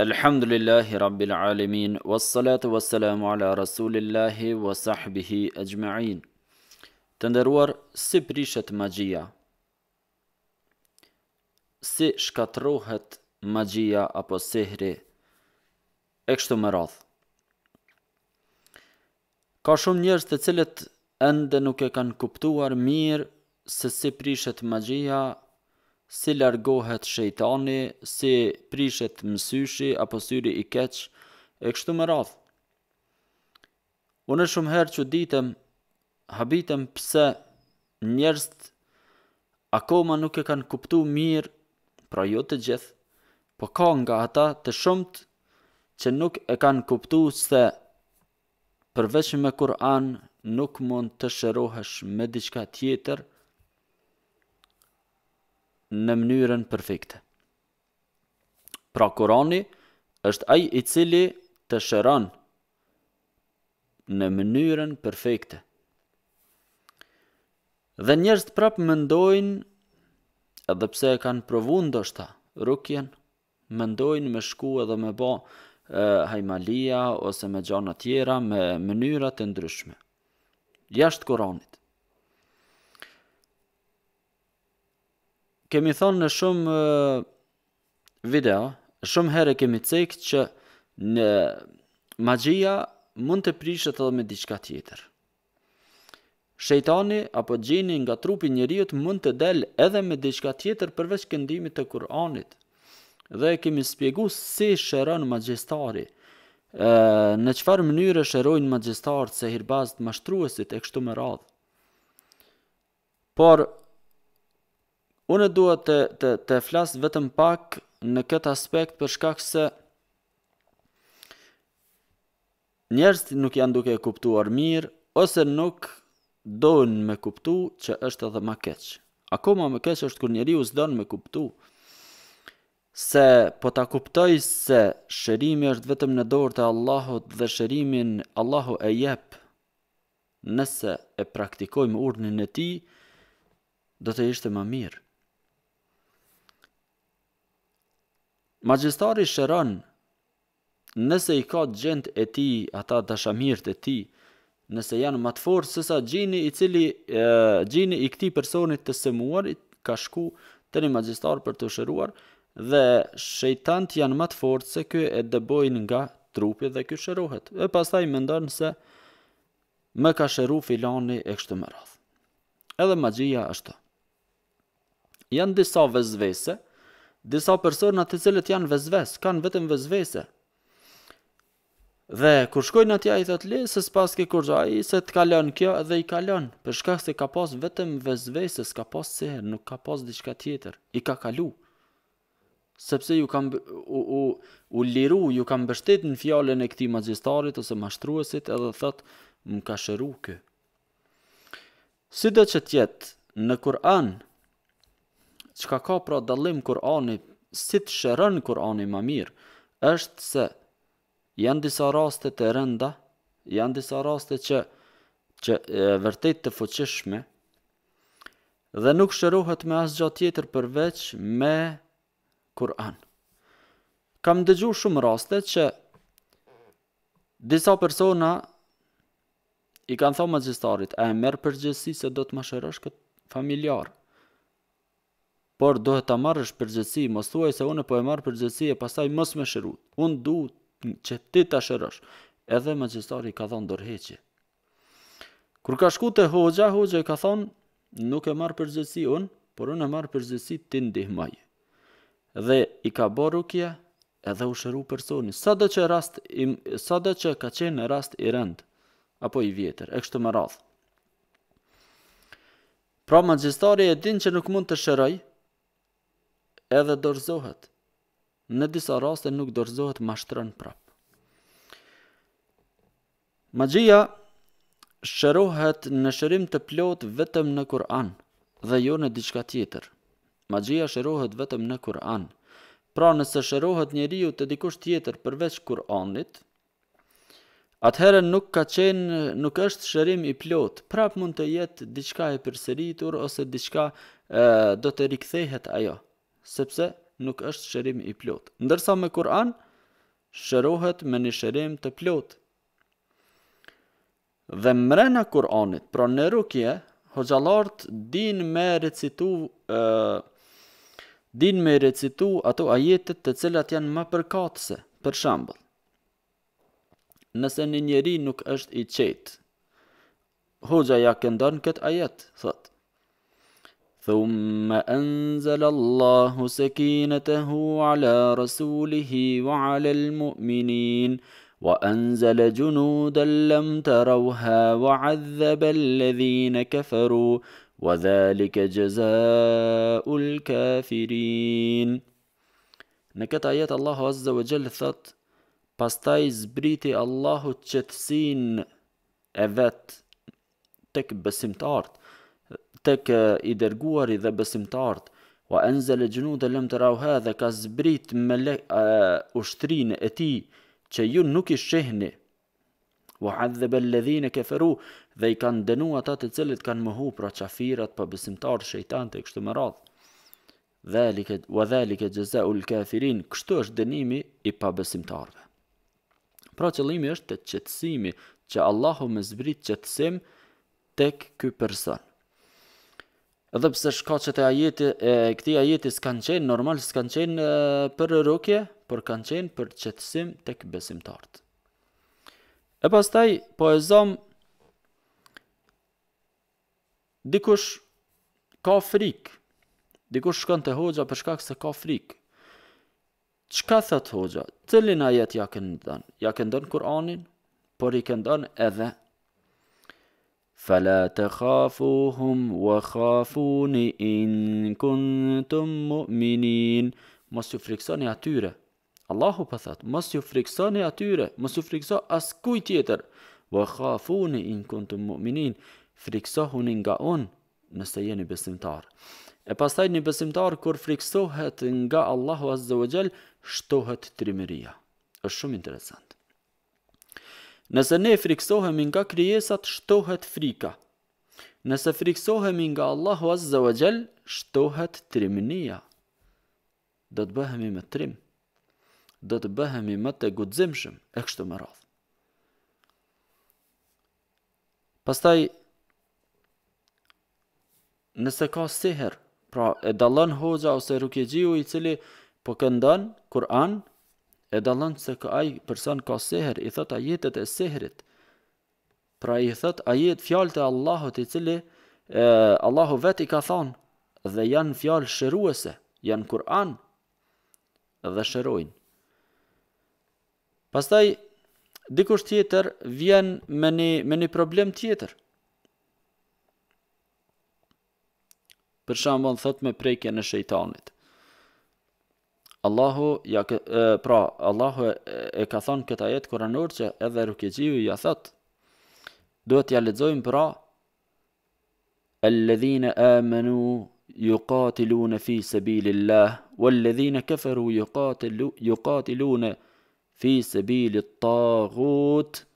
Elhamdulillahi Rabbil Alemin, wassalatu wassalamu ala Rasulillahi wa sahbihi e gjmajin. Të ndëruar, si prishet magjia? Si shkatrohet magjia apo sihri? E kështu më radh. Ka shumë njerëz të cilët ende nuk e kanë kuptuar mirë se si prishet magjia si largohet shejtani, si prishet mësyshi apo syri i keq e kështu me radhë. Unë shumë herë që ditëm habitem pse njerëst akoma nuk e kanë kuptuar mirë, pra jo të gjithë, por ka nga ata të shumtë që nuk e kanë kuptuar se përveç me Kur'an nuk mund të shërohesh me diçka tjetër në mënyrën perfekte. Pra Kurani është ai i cili të shëron në mënyrën perfekte. Dhe njerëzit prap mendojnë edhe pse e kanë provu ndoshta rukjen, mendojnë me shku edhe me bë hajmalia ose me gjona tjera me mënyra të ndryshme. Jashtë Kuranit kemi thonë në shumë video, shumë herë kemi cekë që në magjia mund të prishet edhe me diçka tjetër. Shejtani apo gjeni nga trupi njëriut mund të del edhe me diçka tjetër përveç këndimit të Kur'anit. Dhe kemi spjegu si shëronë magjistari, në qëfar mënyre shërojnë magjistarët se hirbazët mashtruesit e kështu më radhë. Por, Unë dua të të të flas vetëm pak në këtë aspekt për shkak se njerëzit nuk janë duke e kuptuar mirë ose nuk dojnë me kuptu që është edhe ma keq. Ako ma keq është kër njeri u me kuptu se po ta kuptoj se shërimi është vetëm në dorë të Allahut dhe shërimin Allahu e jep nëse e praktikojmë urnin e ti, do të ishte ma mirë. Magjistari shëron, nëse i ka gjend e ti, ata dashamirët e ti, nëse janë më të forë sësa gjinë i cili e, i këti personit të sëmuarit ka shku të një magjistar për të shëruar dhe shëjtant janë më të forë se kjo e dëbojnë nga trupi dhe kjo shërohet. E pastaj më ndonë se më ka shëru filani e kështë më radhë. Edhe magjia është. Janë disa vezvese, disa persona të cilët janë vezves, kanë vetëm vezvese. Dhe kur shkojnë atje ai thotë le se s'pas ke kurrë ai se të kalon kjo dhe i kalon, për shkak se ka pas vetëm vezvese, s'ka pas seher, nuk ka pas diçka tjetër, i ka kalu. Sepse ju kam u, u, u liru, ju kam bështet në fjallën e këti magjistarit ose mashtruesit edhe thotë më ka shëru kë. Si dhe që tjetë, në Kur'an, qka ka pra dalim Kur'ani, si të shërën Kur'ani ma mirë, është se janë disa raste të rënda, janë disa raste që, që e, vërtet të fuqishme, dhe nuk shërohet me asgja tjetër përveç me Kur'an. Kam dëgju shumë raste që disa persona i kanë thonë magjistarit, a e merë përgjësi se do të më shërësh këtë familjarë por dohet ta marrësh përgjësi, mos thuaj se unë po e marr përgjësi e pastaj mos më shërut. Unë du që ti ta shërosh. Edhe magjistari ka dhënë dorëheqje. Kur ka shku te hoxha, hoxha i ka thonë, nuk e marr përgjësi unë, por unë e marr përgjësi ti ndihmaj. Dhe i ka bërë rukje edhe u shëru personi. Sa do që rast i sa do që ka qenë rast i rënd apo i vjetër, e kështu me radhë. Pra magjistari e din që nuk mund të shërojë, edhe dorzohet. Në disa raste nuk dorzohet mashtron prap. Magjia shërohet në shërim të plot vetëm në Kur'an dhe jo në diçka tjetër. Magjia shërohet vetëm në Kur'an. Pra nëse shërohet njeriu të dikush tjetër përveç Kur'anit, Atëherë nuk ka qenë, nuk është shërim i plot, prap mund të jetë diçka e përseritur ose diçka do të rikthehet ajo sepse nuk është shërim i plot. Ndërsa me Kur'an shërohet me një shërim të plot. Dhe mrena Kur'anit, pra në rukje, hoxalart din me recitu e, din me recitu ato ajetet të cilat janë më përkatëse, për shambë Nëse një njeri nuk është i qetë, hoxha ja këndon këtë ajet, thotë, ثم أنزل الله سكينته على رسوله وعلى المؤمنين وأنزل جنودا لم تروها وعذب الذين كفروا وذلك جزاء الكافرين نكت آيات الله عز وجل ثت باستايز بريتي الله تشتسين أذت تكبسمت آرت tek i dërguari dhe besimtart, wa anzala junuda lam taraw hadha ka zbrit me uh, ushtrin e tij që ju nuk i shehni wa hadhab alladhina kafaru i kan denu ata te cilit kan mohu pra qafirat, pa besimtar shejtan te kështu më radhë. dhalika wa dhalika jazao alkafirin kështu është dënimi i pa besimtarve pra qëllimi është te qetësimi që Allahu me zbrit qetësim tek ky person Edhe pse shkaqet e ajeti e këtij ajeti s'kan qenë normal, s'kan qenë e, për rrokje, por kan qenë për qetësim tek besimtarët. E pastaj po e zëm dikush ka frik. Dikush shkon te hoxha për shkak se ka frik. Çka thot hoxha? Cilin ajet ja këndon? Ja këndon Kur'anin, por i këndon edhe فلا تخافوهم te khafu كنتم مؤمنين khafu ni inkun الله mu'minin, Mas po ju frikso një atyre, Allahu تيتر thot, Mas ju مؤمنين një atyre, Mas ju as kuj tjetër, Wa khafu ni mu'minin, Frikso huni Nëse jeni besimtar, E pastaj tajni besimtar, Kur friksohet nga Allahu Jall Shtohet trimiria, E shumë interesantë, Nëse ne friksohemi nga krijesat, shtohet frika. Nëse friksohemi nga Allahu Azza wa Jall, shtohet trimnia. Do të bëhemi më trim. Do të bëhemi më të guximshëm e kështu me radhë. Pastaj nëse ka seher, pra e dallon hoxha ose rukëgjiu i cili po këndon Kur'an, e dalën se ka ai person ka seher i thot ajetet e seherit pra i thot ajet fjalë të Allahut i cili e, Allahu veti ka thonë, dhe janë fjalë shëruese janë Kur'an dhe shërojnë pastaj dikush tjetër vjen me një me një problem tjetër për shembull thot me prejke në shejtanit. الله ja e, pra Allahu e, e ka thon këtë ajet kuranor që edhe Rukiziu e ja thot duhet ja lexojmë الذين آمنوا يقاتلون في سبيل الله والذين كفروا يقاتل يقاتلون في سبيل الطاغوت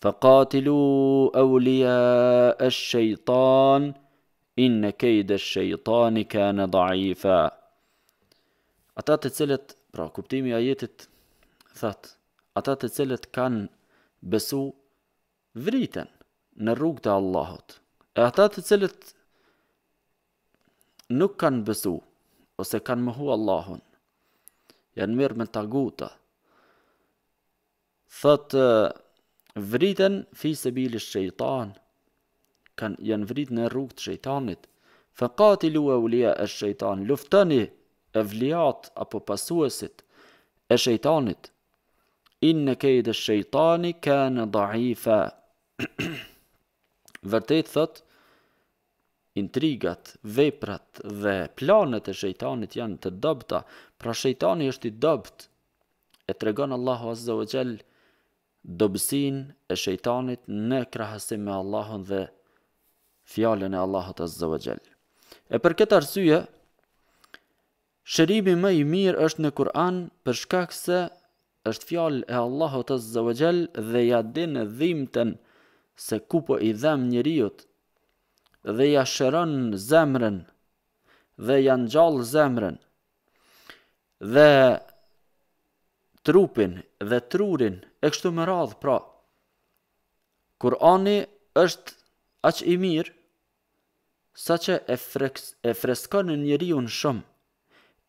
فقاتلوا أولياء الشيطان إن كيد الشيطان كان ضعيفاً Ata të cilët, pra kuptimi i ajetit thot, ata të cilët kanë besu vriten në rrugë të Allahot. E ata të cilët nuk kanë besu, ose kanë mëhu Allahun, janë mirë me taguta, thët vriten fi se bili shëjtan, janë vrit në rrugë të shëjtanit, fëkati lua ulia e shëjtan, luftani evliat apo pasuesit e shejtanit. Inne kejde shejtani ka në dhaifa. Vërtet thot, intrigat, veprat dhe planet e shejtanit janë të dobta, pra shejtani është i dobt, e tregon Allahu Azza wa Jall dobësinë e shejtanit në krahasim me Allahun dhe fjalën e Allahut Azza wa Jall. E për këtë arsye, Shërimi më i mirë është në Kur'an për shkak se është fjalë e Allahut Azza wa Jall dhe ja din dhimbtën se ku po i dham njeriu dhe ja shëron zemrën dhe ja ngjall zemrën dhe trupin dhe trurin e kështu me radhë pra Kur'ani është aq i mirë sa që e, e freskon njeriu shumë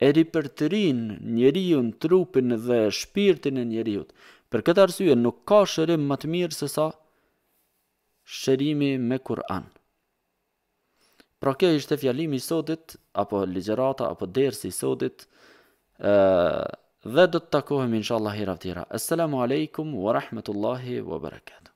e ripërtërin njeriun, trupin dhe shpirtin e njeriut. Për këtë arsye nuk ka shërim më të mirë se sa shërimi me Kur'an. Pra kjo ishte fjalimi i sotit apo ligjërata apo dersi i sotit ë dhe do të takohemi inshallah herë tjera. Assalamu alaikum wa rahmatullahi wa barakatuh.